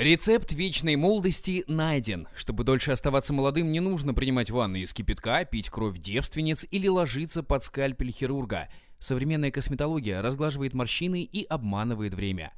Рецепт вечной молодости найден. Чтобы дольше оставаться молодым, не нужно принимать ванны из кипятка, пить кровь девственниц или ложиться под скальпель хирурга. Современная косметология разглаживает морщины и обманывает время.